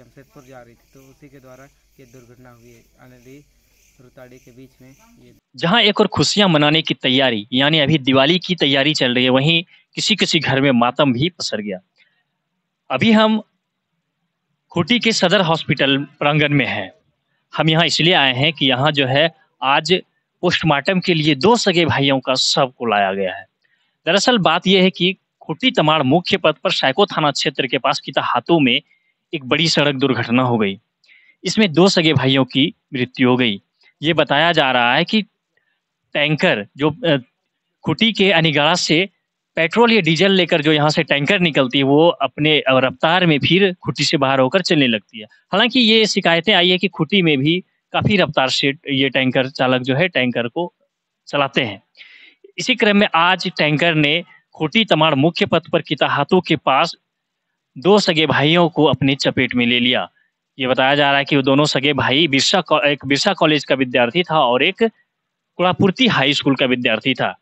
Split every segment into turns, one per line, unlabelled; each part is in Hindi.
जमशेदपुर जा रही थी तो उसी के द्वारा ये दुर्घटना हुई है अनली रुताड़ी के बीच में
ये जहां एक और खुशियां मनाने की तैयारी यानी अभी दिवाली की तैयारी चल रही है वहीं किसी किसी घर में मातम भी पसर गया अभी हम खूटी के सदर हॉस्पिटल प्रांगण में हैं हम यहाँ इसलिए आए हैं कि यहाँ जो है आज पोस्टमार्टम के लिए दो सगे भाइयों का शव को लाया गया है दरअसल बात यह है कि खूटी तमाड़ मुख्य पथ पर सैको थाना क्षेत्र के पास किता हाथों में एक बड़ी सड़क दुर्घटना हो गई इसमें दो सगे भाइयों की मृत्यु हो गई ये बताया जा रहा है कि टैंकर जो खुटी के अनिगाड़ा से पेट्रोल या डीजल लेकर जो यहाँ से टैंकर निकलती है वो अपने रफ्तार में फिर खुटी से बाहर होकर चलने लगती है हालांकि ये शिकायतें आई है कि खुटी में भी काफी रफ्तार से ये टैंकर चालक जो है टैंकर को चलाते हैं इसी क्रम में आज टैंकर ने खुटी तमाड़ मुख्य पथ पर किताहातों के पास दो सगे भाइयों को अपने चपेट में ले लिया ये बताया जा रहा है कि वो दोनों सगे भाई बिरसा एक बिरसा कॉलेज का विद्यार्थी था और एक कुड़ापूर्ति हाई स्कूल का विद्यार्थी था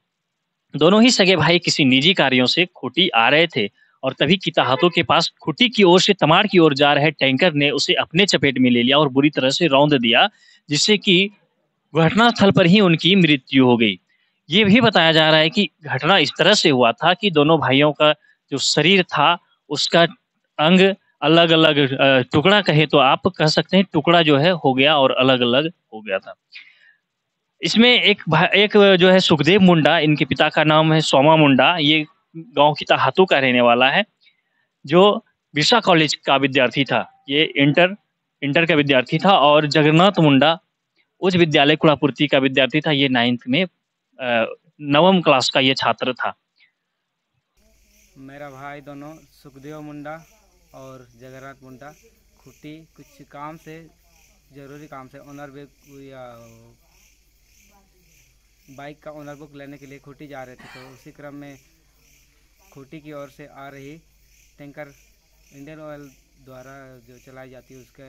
दोनों ही सगे भाई किसी निजी कार्यों से खोटी आ रहे थे और तभी किताहतों के पास खुटी की ओर से तमाड़ की ओर जा रहे टैंकर ने उसे अपने चपेट में ले लिया और बुरी तरह से रौंद दिया जिससे कि घटनास्थल पर ही उनकी मृत्यु हो गई ये भी बताया जा रहा है कि घटना इस तरह से हुआ था कि दोनों भाइयों का जो शरीर था उसका अंग अलग अलग टुकड़ा कहे तो आप कह सकते हैं टुकड़ा जो है हो गया और अलग अलग हो गया था इसमें एक एक जो है सुखदेव मुंडा इनके पिता का नाम है सोमा मुंडा ये गांव की तहातु का रहने वाला है जो बिरसा कॉलेज का विद्यार्थी था ये इंटर इंटर का विद्यार्थी था और जगन्नाथ मुंडा उच्च विद्यालय कुड़ापूर्ति का विद्यार्थी था ये नाइन्थ में नवम क्लास का ये छात्र था
मेरा भाई दोनों सुखदेव मुंडा और जगन्नाथ मुंडा खुटी कुछ काम से ज़रूरी काम से ओनर बुक या बाइक का ओनर बुक लेने के लिए खुटी जा रहे थे तो उसी क्रम में खुटी की ओर से आ रही टैंकर इंडियन ऑयल द्वारा जो चलाई जाती है उसका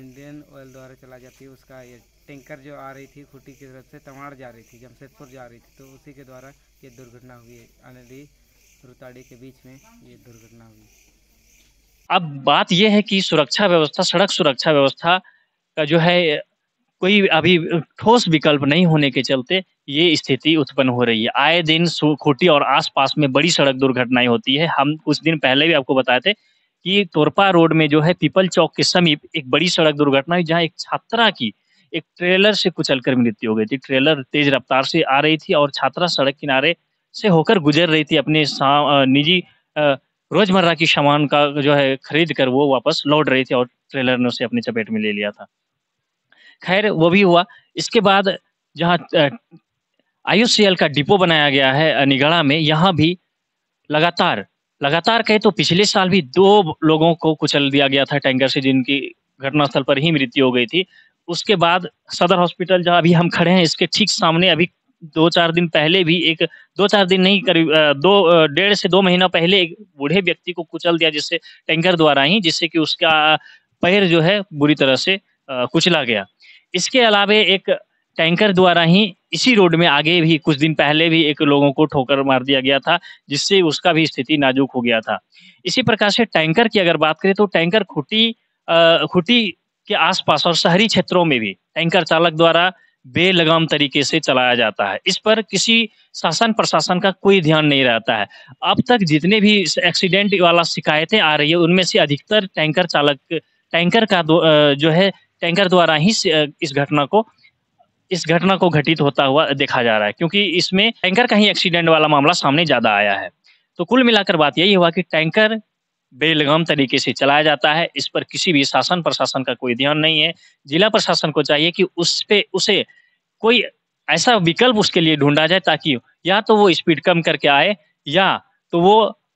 इंडियन ऑयल द्वारा चलाई जाती है उसका ये टैंकर जो आ रही थी खुटी की तरफ से तमाड़ जा रही थी जमशेदपुर जा रही थी तो उसी के द्वारा ये दुर्घटना हुई है अनली सुरताड़ी के बीच में ये दुर्घटना हुई
अब बात यह है कि सुरक्षा व्यवस्था सड़क सुरक्षा व्यवस्था का जो है कोई अभी ठोस विकल्प नहीं होने के चलते ये स्थिति उत्पन्न हो रही है आए दिन खूटी और आसपास में बड़ी सड़क दुर्घटनाएं होती है हम कुछ दिन पहले भी आपको बताए थे कि तोरपा रोड में जो है पीपल चौक के समीप एक बड़ी सड़क दुर्घटना हुई जहाँ एक छात्रा की एक ट्रेलर से कुचलकर मृत्यु हो गई थी ट्रेलर तेज रफ्तार से आ रही थी और छात्रा सड़क किनारे से होकर गुजर रही थी अपने निजी रोजमर्रा की सामान का जो है खरीद कर वो वापस लौट रही थी और ट्रेलर ने उसे अपनी चपेट में ले लिया था खैर वो भी हुआ इसके बाद जहाँ आयुसीएल का डिपो बनाया गया है निगड़ा में यहाँ भी लगातार लगातार कहे तो पिछले साल भी दो लोगों को कुचल दिया गया था टैंकर से जिनकी घटनास्थल पर ही मृत्यु हो गई थी उसके बाद सदर हॉस्पिटल जहाँ अभी हम खड़े हैं इसके ठीक सामने अभी दो चार दिन पहले भी एक दो चार दिन नहीं करीब दो डेढ़ से दो महीना पहले एक बूढ़े व्यक्ति को कुचल दिया जिससे टैंकर द्वारा ही जिससे कि उसका पैर जो है बुरी तरह से कुचला गया इसके अलावे एक टैंकर द्वारा ही इसी रोड में आगे भी कुछ दिन पहले भी एक लोगों को ठोकर मार दिया गया था जिससे उसका भी स्थिति नाजुक हो गया था इसी प्रकार से टैंकर की अगर बात करें तो टैंकर खुटी खुटी के आसपास और शहरी क्षेत्रों में भी टैंकर चालक द्वारा बेलगाम तरीके से चलाया जाता है इस पर किसी शासन प्रशासन का कोई ध्यान नहीं रहता है अब तक जितने भी एक्सीडेंट वाला शिकायतें आ रही है उनमें से अधिकतर टैंकर चालक टैंकर का जो है टैंकर द्वारा ही इस घटना को इस घटना को घटित होता हुआ देखा जा रहा है क्योंकि इसमें टैंकर का ही एक्सीडेंट वाला मामला सामने ज्यादा आया है तो कुल मिलाकर बात यही हुआ कि टैंकर बेलगाम तरीके से चलाया जाता है इस पर किसी भी शासन प्रशासन का कोई ध्यान नहीं है जिला प्रशासन को चाहिए कि उस पे उसे कोई ऐसा विकल्प उसके लिए ढूंढा जाए ताकि या तो वो स्पीड कम करके आए या तो वो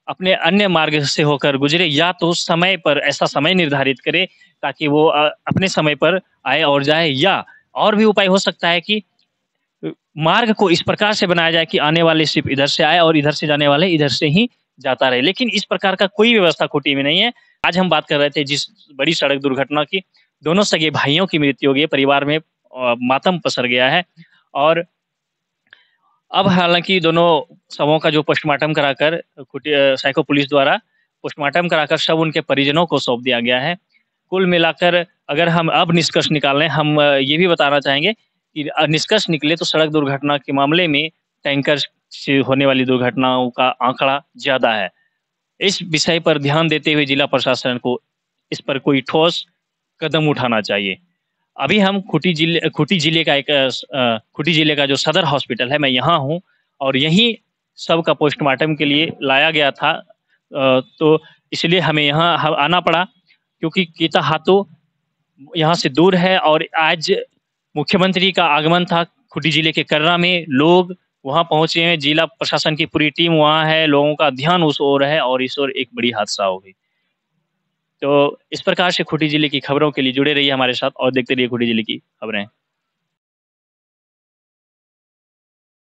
अपने अन्य मार्ग से होकर गुजरे या तो समय पर ऐसा समय निर्धारित करे ताकि वो अपने समय पर आए और जाए या और भी उपाय हो सकता है कि मार्ग को इस प्रकार से बनाया जाए कि आने वाले सिर्फ इधर से आए और इधर से जाने वाले इधर से ही जाता रहे लेकिन इस प्रकार का कोई व्यवस्था खूटी में नहीं है आज हम बात कर रहे थे जिस बड़ी सड़क दुर्घटना की दोनों सगे भाइयों की मृत्यु हो गई परिवार में मातम पसर गया है और अब हालांकि दोनों शवों का जो पोस्टमार्टम कराकर साइको पुलिस द्वारा पोस्टमार्टम कराकर शव उनके परिजनों को सौंप दिया गया है कुल मिलाकर अगर हम अब निष्कर्ष निकालें हम ये भी बताना चाहेंगे कि निष्कर्ष निकले तो सड़क दुर्घटना के मामले में टैंकर से होने वाली दुर्घटनाओं का आंकड़ा ज्यादा है इस विषय पर ध्यान देते हुए जिला प्रशासन को इस पर कोई ठोस कदम उठाना चाहिए अभी हम खुटी जिले खुटी जिले का एक खुटी जिले का जो सदर हॉस्पिटल है मैं यहाँ हूँ और यहीं सब का पोस्टमार्टम के लिए लाया गया था तो इसलिए हमें यहाँ आना पड़ा क्योंकि किता हाथों यहाँ से दूर है और आज मुख्यमंत्री का आगमन था खुटी जिले के कर्रा में लोग वहां पहुंचे हैं जिला प्रशासन की पूरी टीम वहां है लोगों का ध्यान उस ओर है और इस ओर एक बड़ी हादसा हो गई तो इस प्रकार से खूटी जिले
की खबरों के लिए जुड़े रहिए हमारे साथ और देखते रहिए खूटी जिले की खबरें